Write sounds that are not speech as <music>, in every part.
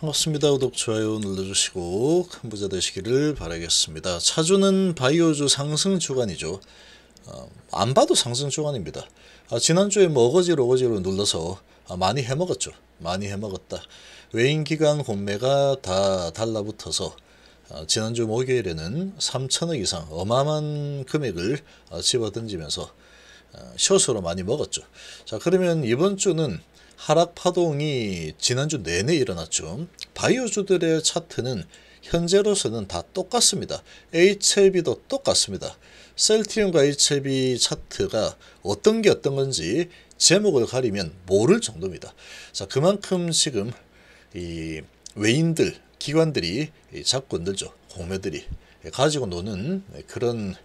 반갑습니다. 구독, 좋아요 눌러주시고 큰 부자 되시기를 바라겠습니다. 차주는 바이오주 상승 주간이죠. 어, 안 봐도 상승 주간입니다. 아, 지난주에 뭐 어거지로 어거지로 눌러서 아, 많이 해먹었죠. 많이 해먹었다. 외인기관 공매가 다 달라붙어서 아, 지난주 목요일에는 3천억 이상 어마어마한 금액을 아, 집어던지면서 아, 숏으로 많이 먹었죠. 자 그러면 이번 주는 하락 파동이 지난주 내내 일어났죠. 바이오주들의 차트는 현재로서는 다 똑같습니다. HLB도 똑같습니다. 셀티움과 HLB 차트가 어떤 게 어떤 건지 제목을 가리면 모를 정도입니다. 자, 그만큼 지금 이 외인들, 기관들이 자꾸 들죠. 공매들이 가지고 노는 그런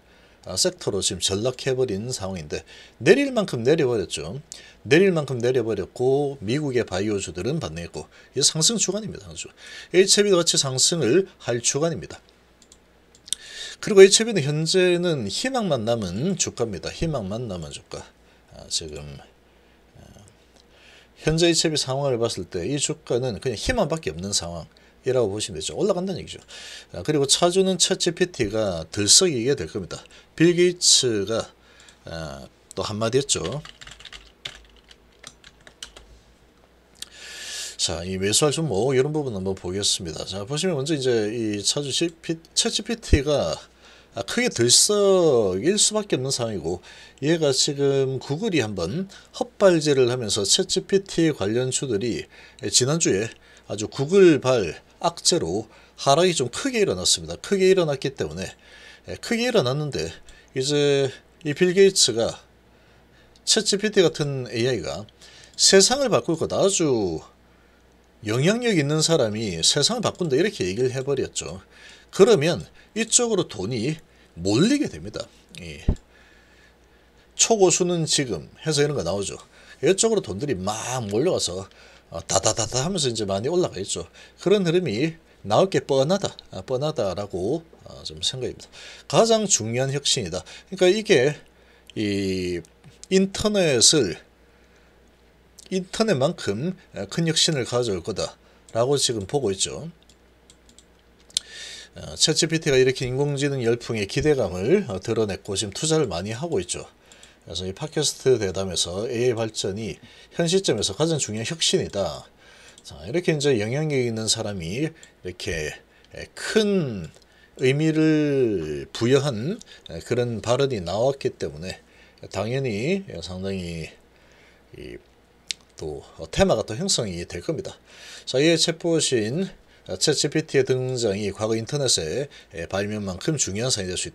아, 섹터로 지금 전락해버린 상황인데 내릴 만큼 내려버렸죠. 내릴 만큼 내려버렸고 미국의 바이오주들은 반등했고 이 상승 주간입니다. 그렇죠? HB도 같이 상승을 할 주간입니다. 그리고 HB는 현재는 희망만 남은 주가입니다. 희망만 남은 주가. 아, 지금 아, 현재 HB 상황을 봤을 때 이 주가는 그냥 희망밖에 없는 상황. 이라고 보시면 되죠. 올라간다는 얘기죠. 아, 그리고 차주는 첫 GPT가 들썩이게 될 겁니다. 빌 게이츠가 아, 또 한마디 했죠. 자, 이 매수할 종목 뭐, 이런 부분 한번 보겠습니다. 자, 보시면 먼저 이제 이 차주 GPT, 챗GPT가 아, 크게 들썩일 수밖에 없는 상황이고 얘가 지금 구글이 한번 헛발질을 하면서 챗GPT 관련 주들이 지난주에 아주 구글발 악재로 하락이 좀 크게 일어났습니다. 크게 일어났기 때문에 예, 크게 일어났는데 이제 이 빌 게이츠가 챗GPT 같은 AI가 세상을 바꿀 거다 아주 영향력 있는 사람이 세상을 바꾼다 이렇게 얘기를 해버렸죠. 그러면 이쪽으로 돈이 몰리게 됩니다. 예. 초고수는 지금 해서 이런 거 나오죠. 이쪽으로 돈들이 막 몰려와서 어, 다다다다 하면서 이제 많이 올라가 있죠. 그런 흐름이 나올 게 뻔하다, 아, 뻔하다라고 아, 좀 생각입니다. 가장 중요한 혁신이다. 그러니까 이게 이 인터넷을 인터넷만큼 큰 혁신을 가져올 거다라고 지금 보고 있죠. 채찌PT가 어, 이렇게 인공지능 열풍의 기대감을 드러냈고 지금 투자를 많이 하고 있죠. 그래서 이 팟캐스트 대담에서 AI 발전이 현 시점에서 가장 중요한 혁신이다. 자, 이렇게 이제 영향력 있는 사람이 이렇게 큰 의미를 부여한 그런 발언이 나왔기 때문에 당연히 상당히 또 테마가 또 형성이 될 겁니다. 자, 이에 챗봇인 챗GPT의 등장이 과거 인터넷의 발명만큼 중요한 사이 될 수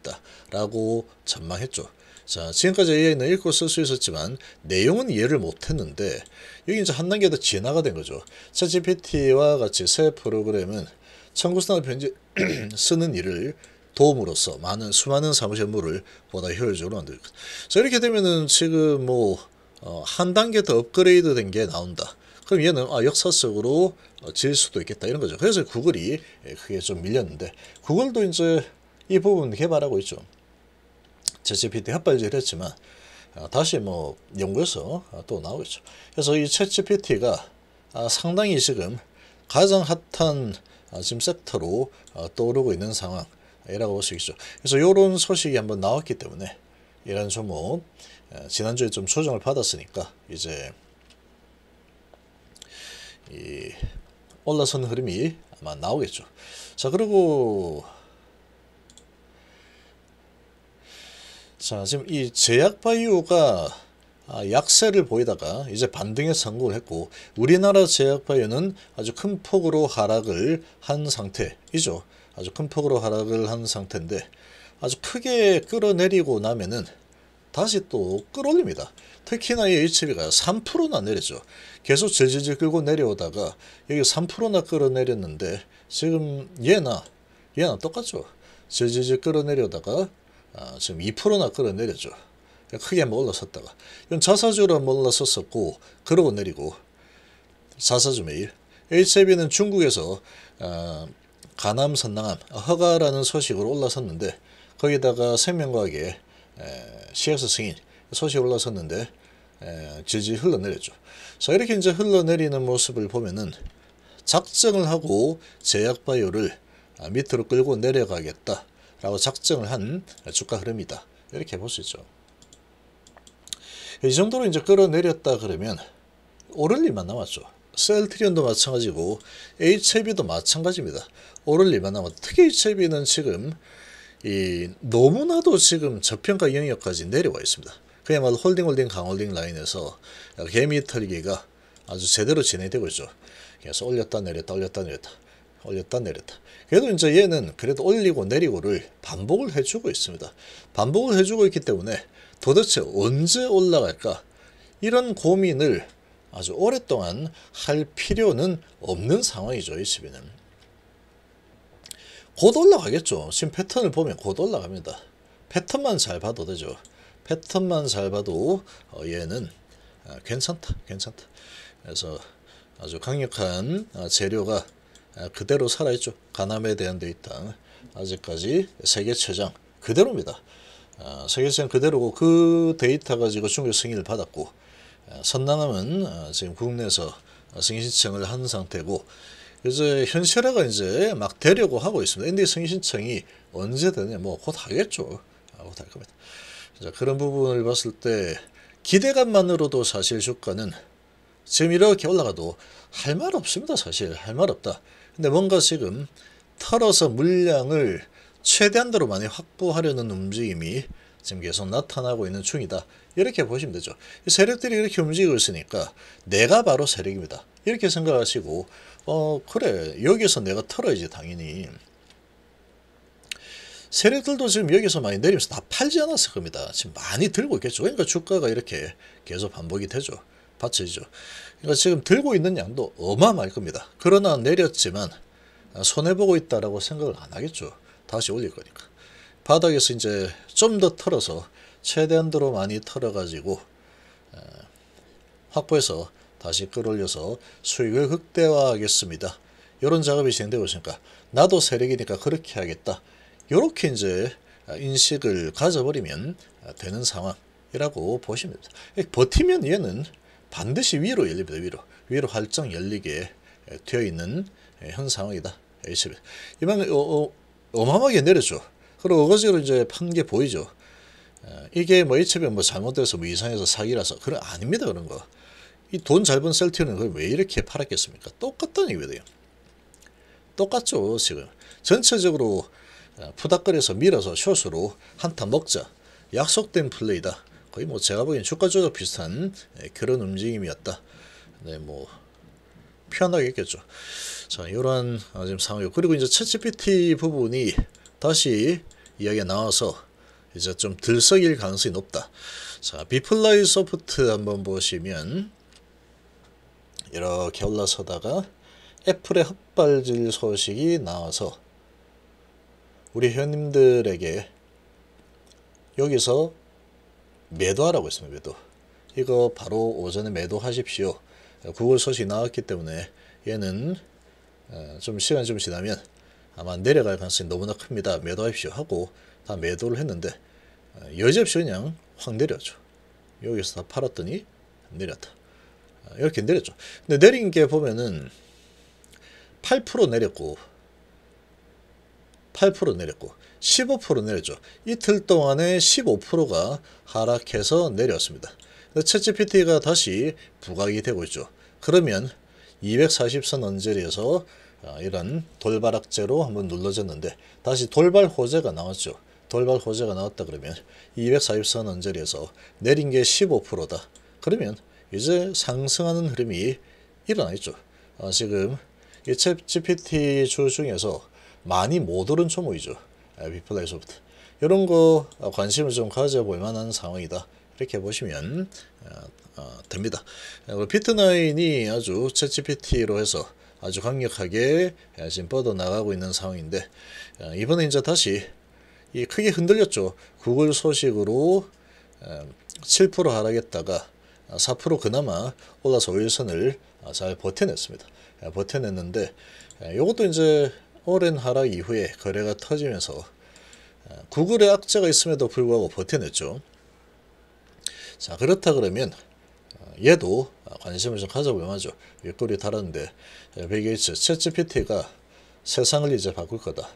있다라고 전망했죠. 자, 지금까지 AI는 읽고 쓸 수 있었지만 내용은 이해를 못했는데 여기 이제 한 단계 더 진화가 된 거죠. c g p t 와 같이 새 프로그램은 청구서나 편집 <clears throat> 쓰는 일을 도움으로써 많은 수많은 사무실 물을 보다 효율적으로 만들고 자 이렇게 되면은 지금 뭐한 어, 단계 더 업그레이드 된 게 나온다. 그럼 얘는 아, 역사 속으로 어, 질 수도 있겠다 이런 거죠. 그래서 구글이 예, 그게 좀 밀렸는데 구글도 이제 이 부분 개발하고 있죠. 채찌피티 핫발질 했지만 어, 다시 뭐 연구해서 어, 또 나오겠죠. 그래서 이 채찌피티가 아, 상당히 지금 가장 핫한 지금 아, 섹터로 어, 떠오르고 있는 상황이라고 볼 수 있죠. 그래서 이런 소식이 한번 나왔기 때문에 이런 종목 뭐, 지난주에 좀 조정을 받았으니까 이제 이 올라선 흐름이 아마 나오겠죠. 자 그리고 자 지금 이 제약바이오가 아, 약세를 보이다가 이제 반등에 성공을 했고 우리나라 제약바이오는 아주 큰 폭으로 하락을 한 상태이죠. 아주 큰 폭으로 하락을 한 상태인데 아주 크게 끌어내리고 나면은 다시 또 끌어올립니다. 특히나 이 HB가 3%나 내렸죠. 계속 질질질 끌고 내려오다가 여기 3%나 끌어내렸는데 지금 얘나 얘나 똑같죠. 질질질 끌어내려다가 아, 지금 2%나 끌어내렸죠 크게 한번 올라섰다가 이건 자사주로 한번 올라섰었고 그러고 내리고 자사주 매일 HIV는 중국에서 어, 간암, 선낭암, 허가라는 소식으로 올라섰는데 거기다가 생명과학의 시에서 승인 소식이 올라섰는데 에, 질지 흘러내렸죠. 자 이렇게 이제 흘러내리는 모습을 보면은 작정을 하고 제약바이오를 아, 밑으로 끌고 내려가겠다. 라고 작정을 한 주가 흐름이다. 이렇게 볼 수 있죠. 이 정도로 이제 끌어내렸다 그러면 오를 일만 남았죠. 셀트리온도 마찬가지고 HIV도 마찬가지입니다. 오를 일만 남았 특히 HIV는 지금 이 너무나도 지금 저평가 영역까지 내려와 있습니다. 그야말로 홀딩 홀딩 강홀딩 라인에서 개미 털기가 아주 제대로 진행되고 있죠. 그래서 올렸다 내렸다 올렸다 내렸다. 올렸다 내렸다. 그래도 이제 얘는 그래도 올리고 내리고를 반복을 해주고 있습니다. 반복을 해주고 있기 때문에 도대체 언제 올라갈까? 이런 고민을 아주 오랫동안 할 필요는 없는 상황이죠. 이 시비는. 곧 올라가겠죠. 지금 패턴을 보면 곧 올라갑니다. 패턴만 잘 봐도 되죠. 패턴만 잘 봐도 어, 얘는 아, 괜찮다. 괜찮다. 그래서 아주 강력한 아, 재료가 아, 그대로 살아있죠. 가남에 대한 데이터는 아직까지 세계 최장 그대로입니다. 아, 세계 최장 그대로고 그 데이터 가지고 중국 승인을 받았고 아, 선남은 지금 국내에서 승인 신청을 한 상태고 이제 현실화가 이제 막 되려고 하고 있습니다. n d 승인 신청이 언제 되냐 뭐곧 하겠죠. 곧할 겁니다. 자, 그런 부분을 봤을 때 기대감만으로도 사실 주가는 지금 이렇게 올라가도 할 말 없습니다. 사실 할 말 없다. 근데 뭔가 지금 털어서 물량을 최대한대로 많이 확보하려는 움직임이 지금 계속 나타나고 있는 중이다. 이렇게 보시면 되죠. 세력들이 이렇게 움직이고 있으니까 내가 바로 세력입니다. 이렇게 생각하시고 어 그래 여기서 내가 털어야지 당연히 세력들도 지금 여기서 많이 내리면서 다 팔지 않았을 겁니다. 지금 많이 들고 있겠죠. 그러니까 주가가 이렇게 계속 반복이 되죠. 받쳐지죠. 그러니까 지금 들고 있는 양도 어마어마할 겁니다. 그러나 내렸지만 손해보고 있다라고 생각을 안 하겠죠. 다시 올릴 거니까. 바닥에서 이제 좀 더 털어서 최대한대 많이 털어가지고 확보해서 다시 끌어올려서 수익을 극대화하겠습니다. 이런 작업이 진행되고 있으니까 나도 세력이니까 그렇게 하겠다. 이렇게 이제 인식을 가져버리면 되는 상황이라고 보시면 됩니다. 버티면 얘는 반드시 위로 열립니다. 위로. 위로 활짝 열리게 되어 있는 현 상황이다. HB. 이만큼 어, 어, 마어마하게 내렸죠. 그리고 어거지로 이제 판게 보이죠. 이게 뭐 HB 뭐 잘못돼서 뭐 이상해서 사기라서 그런 아닙니다. 그런 거. 이 돈 잘 번 셀티오는 왜 이렇게 팔았겠습니까? 똑같다는 얘기거요 똑같죠. 지금. 전체적으로 푸닥거려서 밀어서 숏으로 한타 먹자. 약속된 플레이다. 거의 뭐 제가 보기엔 주가 조작 비슷한 예, 그런 움직임이었다. 네, 뭐 편하게 했겠죠. 자, 이런 아, 어, 지금 상황이고 그리고 이제 채찌피티 부분이 다시 이야기 나와서 이제 좀 들썩일 가능성이 높다. 자, 비플라이 소프트 한번 보시면 이렇게 올라서다가 애플의 헛발질 소식이 나와서 우리 회원님들에게 여기서 매도하라고 했습니다. 매도. 이거 바로 오전에 매도하십시오. 구글 소식 나왔기 때문에 얘는 어, 좀 시간이 좀 지나면 아마 내려갈 가능성이 너무나 큽니다. 매도하십시오 하고 다 매도를 했는데 어, 여지없이 그냥 확 내려죠. 여기서 다 팔았더니 내렸다. 어, 이렇게 내렸죠. 근데 내린 게 보면은 8% 내렸고 8% 내렸고 15% 내렸죠. 이틀 동안에 15%가 하락해서 내렸습니다. 채찌피티가 다시 부각이 되고 있죠. 그러면 240선 언저리에서 아, 이런 돌발 악재로 한번 눌러졌는데 다시 돌발 호재가 나왔죠. 돌발 호재가 나왔다 그러면 240선 언저리에서 내린 게 15%다. 그러면 이제 상승하는 흐름이 일어나 있죠. 아, 지금 이채 g 피티주 중에서 많이 못 오른 초모이죠. 아, 비플라이소프트 이런 거 아, 관심을 좀 가져볼 만한 상황이다. 이렇게 보시면 아, 됩니다. 피트나인이 아주 채치PT로 해서 아주 강력하게 지금 뻗어나가고 있는 상황인데 이번에 이제 다시 크게 흔들렸죠. 구글 소식으로 7% 하락했다가 4% 그나마 올라서 5일선을 잘 버텨냈습니다. 버텨냈는데 이것도 이제 오랜 하락 이후에 거래가 터지면서 어, 구글의 악재가 있음에도 불구하고 버텨냈죠. 자 그렇다 그러면 어, 얘도 어, 관심을 좀 가져보면 하죠. 윗골이 달았데 베게이츠 채찌PT가 세상을 이제 바꿀 거다.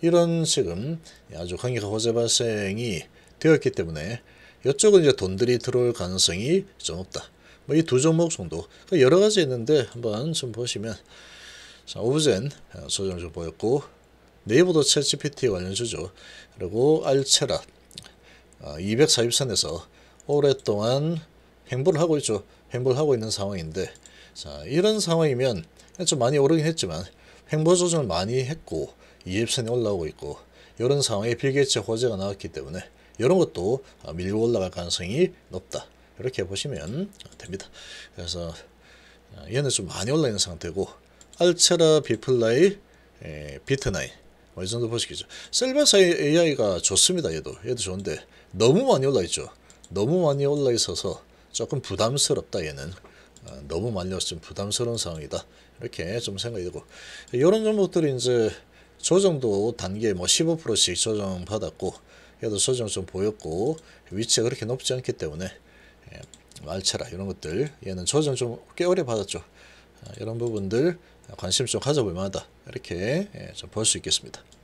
이런 지금 아주 강력한 호재 발생이 되었기 때문에 이쪽은 이제 돈들이 들어올 가능성이 좀 없다. 뭐 이 두 종목 정도 그러니까 여러 가지 있는데 한번 좀 보시면 자, 오브젠 어, 소정주 보였고 네이버도 챗 GPT 관련주죠. 그리고 알체라 2 4 0선에서 오랫동안 행보를 하고 있죠. 행보를 하고 있는 상황인데 자 이런 상황이면 좀 많이 오르긴 했지만 행보 조정을 많이 했고 2 0 0선이 올라오고 있고 이런 상황에 빌게이츠 호재가 나왔기 때문에 이런 것도 어, 밀고 올라갈 가능성이 높다. 이렇게 보시면 됩니다. 그래서 어, 얘는 좀 많이 올라 있는 상태고 알체라 비플라이 에, 비트나이 뭐, 뭐이 정도 보시겠죠. 셀베사 AI가 좋습니다. 얘도 얘도 좋은데 너무 많이 올라 있죠. 너무 많이 올라 있어서 조금 부담스럽다 얘는 아, 너무 많이 올랐으면 라 부담스러운 상황이다. 이렇게 좀 생각이 들고 이런 종목들이 이제 조정도 단계 뭐 15%씩 조정 받았고 얘도 조정 좀 보였고 위치가 그렇게 높지 않기 때문에 예, 말체라 이런 것들 얘는 조정 좀 꽤 오래 받았죠. 아, 이런 부분들 관심 예, 좀 가져볼 만하다 이렇게 좀 볼 수 있겠습니다.